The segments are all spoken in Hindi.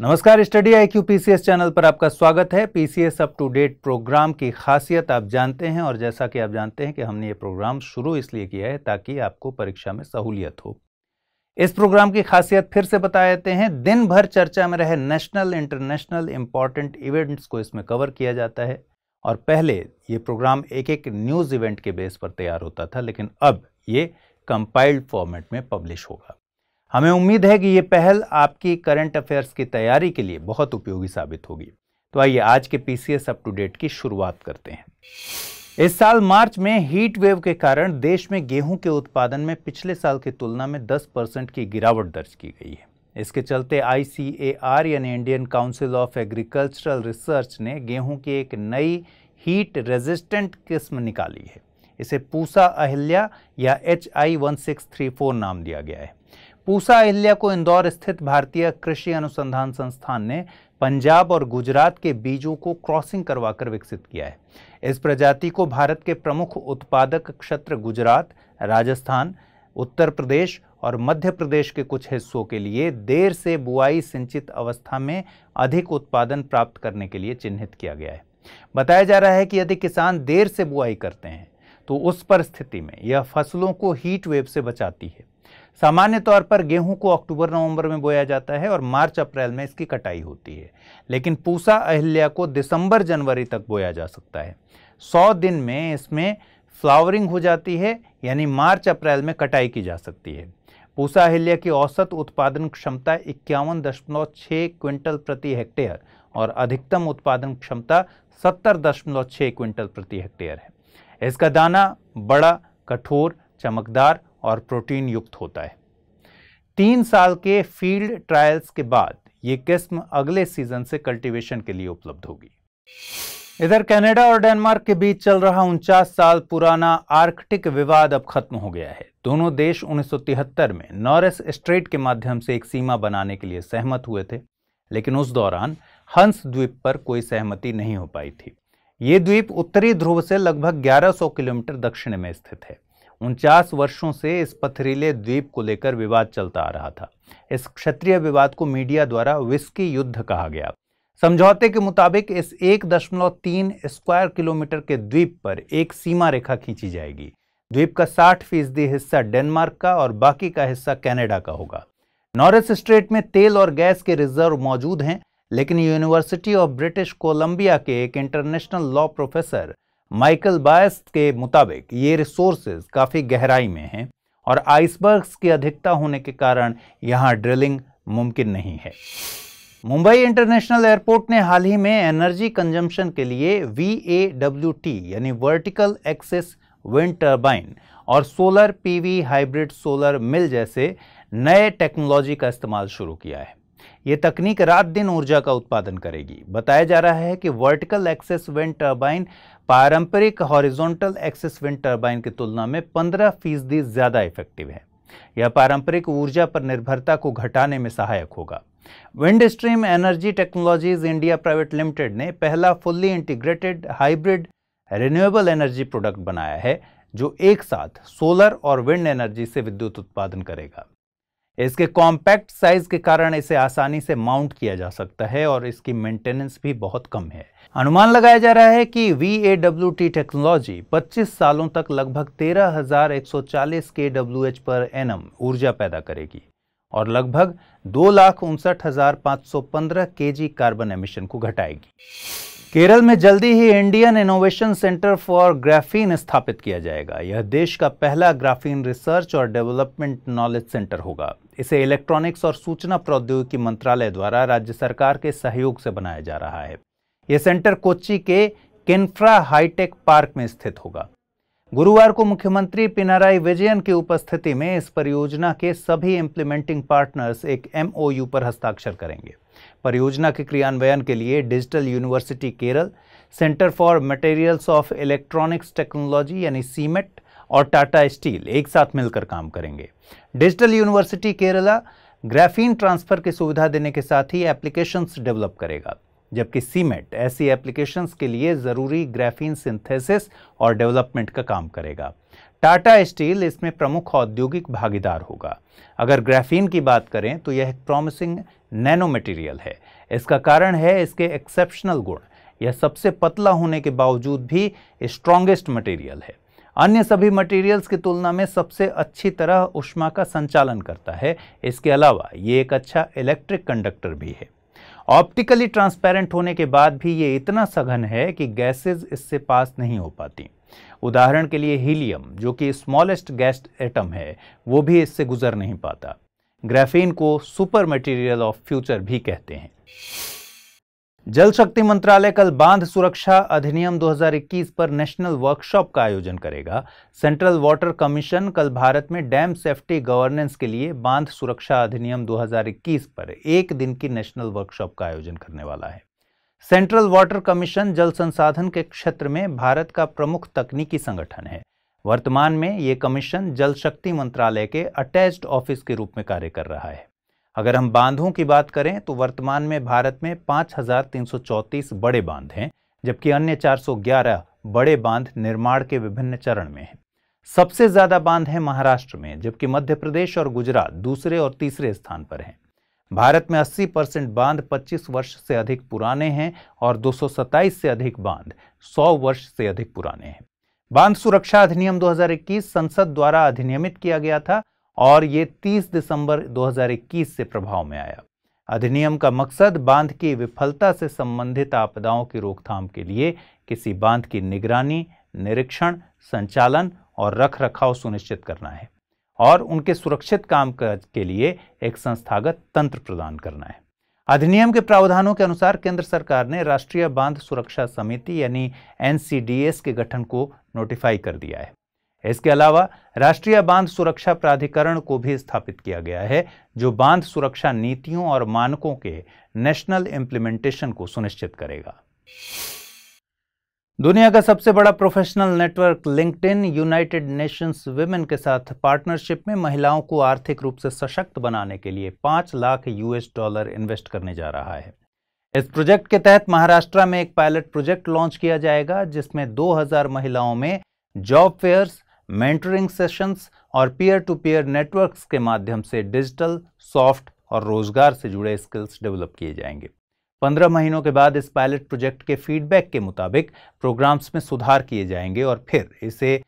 नमस्कार Study I Q PCS channel पर आपका स्वागत है PCS up to date program की खासियत आप जानते हैं और जैसा कि आप जानते हैं कि हमने ये प्रोग्राम शुरू इसलिए किया है ताकि आपको परीक्षा में सहूलियत हो इस प्रोग्राम की खासियत फिर से बता देते हैं दिन भर चर्चा में रहे नेशनल इंटरनेशनल इंपॉर्टेंट इवेंट्स को इसमें कवर किया जाता है और पहले ये प्रोग्राम एक एक न्यूज़ इवेंट के बेस पर तैयार होता था लेकिन अब ये कंपाइल्ड फॉर्मेट में पब्लिश होगा हमें उम्मीद है कि ये पहल आपकी करंट अफेयर्स की तैयारी के लिए बहुत उपयोगी साबित होगी तो आइए आज के पीसीएस अप टू डेट की शुरुआत करते हैं इस साल मार्च में हीट वेव के कारण देश में गेहूं के उत्पादन में पिछले साल की तुलना में 10 परसेंट की गिरावट दर्ज की गई है इसके चलते आई यानी Indian Council of Agricultural Research ने गेहूं की एक नई हीट रेजिस्टेंट किस्म निकाली है इसे पूसा अहिल्या या H I one six three four नाम दिया गया है पूसा अहिल्या को इंदौर स्थित भारतीय कृषि अनुसंधान संस्थान ने पंजाब और गुजरात के बीजों को क्रॉसिंग करवाकर विकसित किया है इस प्रजाति को भारत के प्रमुख उत्पादक क्षेत्र गुजरात राजस्थान उत्तर प्रदेश और मध्य प्रदेश के कुछ हिस्सों के लिए देर से बुआई सिंचित अवस्था में अधिक उत्पादन प्राप्त करने के लिए चिन्हित किया गया है बताया जा रहा है कि यदि किसान देर से बुआई करते हैं तो उस परिस्थिति में यह फसलों को हीट वेव से बचाती है सामान्य तौर पर गेहूं को अक्टूबर नवंबर में बोया जाता है और मार्च अप्रैल में इसकी कटाई होती है लेकिन पूसा अहिल्या को दिसंबर जनवरी तक बोया जा सकता है सौ दिन में इसमें फ्लावरिंग हो जाती है यानी मार्च अप्रैल में कटाई की जा सकती है पूसा अहिल्या की औसत उत्पादन क्षमता इक्यावन दशमलव छः क्विंटल प्रति हेक्टेयर और अधिकतम उत्पादन क्षमता सत्तर दशमलव छः क्विंटल प्रति हेक्टेयर है इसका दाना बड़ा कठोर चमकदार और प्रोटीन युक्त होता है तीन साल के फील्ड ट्रायल्स के बाद ये किस्म अगले सीजन से कल्टीवेशन के लिए उपलब्ध होगी इधर कनाडा और डेनमार्क के बीच चल रहा उनचास साल पुराना आर्कटिक विवाद अब खत्म हो गया है दोनों देश उन्नीस में नॉरिस स्ट्रेट के माध्यम से एक सीमा बनाने के लिए सहमत हुए थे लेकिन उस दौरान हंस द्वीप पर कोई सहमति नहीं हो पाई थी ये द्वीप उत्तरी ध्रुव से लगभग 1100 किलोमीटर दक्षिण में स्थित है उनचास वर्षों से इस पथरीले द्वीप को लेकर विवाद चलता आ रहा था इस क्षत्रिय विवाद को मीडिया द्वारा विस्की युद्ध कहा गया समझौते के मुताबिक इस एक दशमलव तीन स्क्वायर किलोमीटर के द्वीप पर एक सीमा रेखा खींची जाएगी द्वीप का 60 फीसदी हिस्सा डेनमार्क का और बाकी का हिस्सा कनाडा का होगा नॉरिस स्ट्रेट में तेल और गैस के रिजर्व मौजूद हैं लेकिन यूनिवर्सिटी ऑफ ब्रिटिश कोलंबिया के एक international law professor Michael Byers के मुताबिक ये रिसोर्सेज काफ़ी गहराई में हैं और आइसबर्ग्स की अधिकता होने के कारण यहाँ ड्रिलिंग मुमकिन नहीं है मुंबई इंटरनेशनल एयरपोर्ट ने हाल ही में एनर्जी कंजम्पशन के लिए वी ए डब्ल्यू टी यानी वर्टिकल एक्सेस विंड टर्बाइन और solar PV hybrid solar mill जैसे नए टेक्नोलॉजी का इस्तेमाल शुरू किया है ये तकनीक रात दिन ऊर्जा का उत्पादन करेगी बताया जा रहा है कि वर्टिकल एक्सेस विंड टर्बाइन पारंपरिक हॉरिजॉन्टल एक्सेस विंड टर्बाइन की तुलना में 15 फीसदी ज़्यादा इफेक्टिव है यह पारंपरिक ऊर्जा पर निर्भरता को घटाने में सहायक होगा wind stream energy technologies India private limited ने पहला fully integrated hybrid renewable energy product बनाया है जो एक साथ सोलर और विंड एनर्जी से विद्युत उत्पादन करेगा इसके कॉम्पैक्ट साइज के कारण इसे आसानी से माउंट किया जा सकता है और इसकी मेंटेनेंस भी बहुत कम है अनुमान लगाया जा रहा है कि V A W T technology पच्चीस सालों तक लगभग तेरह हजार एक सौ चालीस K W H per annum ऊर्जा पैदा करेगी और लगभग दो लाख उनसठ हजार पाँच सौ पंद्रह के जी कार्बन एमिशन को घटाएगी केरल में जल्दी ही Indian innovation centre for graphene स्थापित किया जाएगा यह देश का पहला ग्राफीन रिसर्च और डेवलपमेंट नॉलेज सेंटर होगा इसे इलेक्ट्रॉनिक्स और सूचना प्रौद्योगिकी मंत्रालय द्वारा राज्य सरकार के सहयोग से बनाया जा रहा है यह सेंटर कोच्चि के किन्फ्रा हाईटेक पार्क में स्थित होगा गुरुवार को मुख्यमंत्री पिनाराई विजयन की उपस्थिति में इस परियोजना के सभी इम्प्लीमेंटिंग पार्टनर्स एक एमओयू पर हस्ताक्षर करेंगे परियोजना के क्रियान्वयन के लिए digital university Kerala centre for materials of electronics technology यानी सीमेंट और टाटा स्टील एक साथ मिलकर काम करेंगे digital university Kerala graphene transfer की सुविधा देने के साथ ही एप्लीकेशंस डेवलप करेगा जबकि सीमेंट ऐसी एप्लीकेशंस के लिए ज़रूरी ग्राफीन सिंथेसिस और डेवलपमेंट का काम करेगा टाटा स्टील इसमें प्रमुख औद्योगिक भागीदार होगा अगर ग्राफीन की बात करें तो यह एक प्रॉमिसिंग नैनो मटेरियल है इसका कारण है इसके एक्सेप्शनल गुण यह सबसे पतला होने के बावजूद भी स्ट्रॉन्गेस्ट मटेरियल है अन्य सभी मटेरियल्स की तुलना में सबसे अच्छी तरह उष्मा का संचालन करता है इसके अलावा ये एक अच्छा इलेक्ट्रिक कंडक्टर भी है ऑप्टिकली ट्रांसपेरेंट होने के बाद भी ये इतना सघन है कि गैसेज इससे पास नहीं हो पाती उदाहरण के लिए हीलियम जो कि स्मॉलेस्ट गैस एटम है वो भी इससे गुजर नहीं पाता ग्राफीन को सुपर मटेरियल ऑफ फ्यूचर भी कहते हैं जल शक्ति मंत्रालय कल बांध सुरक्षा अधिनियम 2021 पर नेशनल वर्कशॉप का आयोजन करेगा सेंट्रल वाटर कमीशन कल भारत में डैम सेफ्टी गवर्नेंस के लिए बांध सुरक्षा अधिनियम 2021 पर एक दिन की नेशनल वर्कशॉप का आयोजन करने वाला है सेंट्रल वाटर कमीशन जल संसाधन के क्षेत्र में भारत का प्रमुख तकनीकी संगठन है वर्तमान में ये कमीशन जल शक्ति मंत्रालय के अटैच्ड ऑफिस के रूप में कार्य कर रहा है अगर हम बांधों की बात करें तो वर्तमान में भारत में 5,334 बड़े बांध हैं जबकि अन्य 411 बड़े बांध निर्माण के विभिन्न चरण में हैं सबसे ज़्यादा बांध हैं महाराष्ट्र में जबकि मध्य प्रदेश और गुजरात दूसरे और तीसरे स्थान पर हैं भारत में 80 परसेंट बांध 25 वर्ष से अधिक पुराने हैं और दो से अधिक बांध 100 वर्ष से अधिक पुराने हैं बांध सुरक्षा अधिनियम 2021 संसद द्वारा अधिनियमित किया गया था और ये 30 दिसंबर 2021 से प्रभाव में आया अधिनियम का मकसद बांध की विफलता से संबंधित आपदाओं की रोकथाम के लिए किसी बांध की निगरानी निरीक्षण संचालन और रख रखाव सुनिश्चित करना है और उनके सुरक्षित काम के लिए एक संस्थागत तंत्र प्रदान करना है अधिनियम के प्रावधानों के अनुसार केंद्र सरकार ने राष्ट्रीय बांध सुरक्षा समिति यानी एन के गठन को नोटिफाई कर दिया है इसके अलावा राष्ट्रीय बांध सुरक्षा प्राधिकरण को भी स्थापित किया गया है जो बांध सुरक्षा नीतियों और मानकों के नेशनल इम्प्लीमेंटेशन को सुनिश्चित करेगा दुनिया का सबसे बड़ा professional network LinkedIn United Nations women के साथ पार्टनरशिप में महिलाओं को आर्थिक रूप से सशक्त बनाने के लिए पांच लाख यूएस डॉलर इन्वेस्ट करने जा रहा है इस प्रोजेक्ट के तहत महाराष्ट्र में एक पायलट प्रोजेक्ट लॉन्च किया जाएगा जिसमें 2000 महिलाओं में जॉब फेयर्स मेंटरिंग सेशंस और पीयर टू पीयर नेटवर्क्स के माध्यम से डिजिटल सॉफ्ट और रोजगार से जुड़े स्किल्स डेवलप किए जाएंगे पंद्रह महीनों के बाद इस पायलट प्रोजेक्ट के फीडबैक के मुताबिक प्रोग्राम्स में सुधार किए जाएंगे और फिर इसे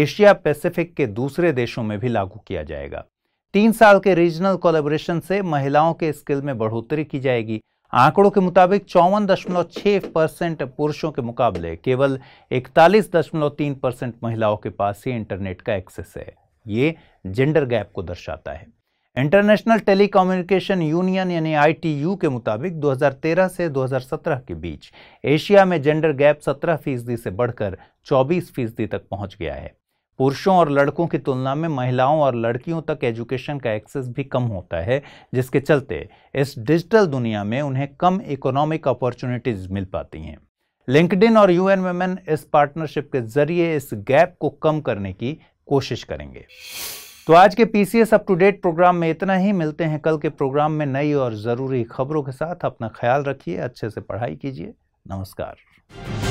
एशिया पैसिफिक के दूसरे देशों में भी लागू किया जाएगा तीन साल के रीजनल कोलेबोरेशन से महिलाओं के स्किल में बढ़ोतरी की जाएगी आंकड़ों के मुताबिक चौवन दशमलव छः परसेंट पुरुषों के मुकाबले केवल इकतालीस दशमलव तीन परसेंट महिलाओं के पास ही इंटरनेट का एक्सेस है ये जेंडर गैप को दर्शाता है इंटरनेशनल टेलीकम्युनिकेशन यूनियन यानी आईटीयू के मुताबिक 2013 से 2017 के बीच एशिया में जेंडर गैप 17 फीसदी से बढ़कर 24 फीसदी तक पहुंच गया है पुरुषों और लड़कों की तुलना में महिलाओं और लड़कियों तक एजुकेशन का एक्सेस भी कम होता है जिसके चलते इस डिजिटल दुनिया में उन्हें कम इकोनॉमिक अपॉर्चुनिटीज़ मिल पाती हैं लिंकडिन और यू एन इस पार्टनरशिप के जरिए इस गैप को कम करने की कोशिश करेंगे तो आज के PCS up to date programme में इतना ही मिलते हैं कल के प्रोग्राम में नई और ज़रूरी खबरों के साथ अपना ख्याल रखिए अच्छे से पढ़ाई कीजिए नमस्कार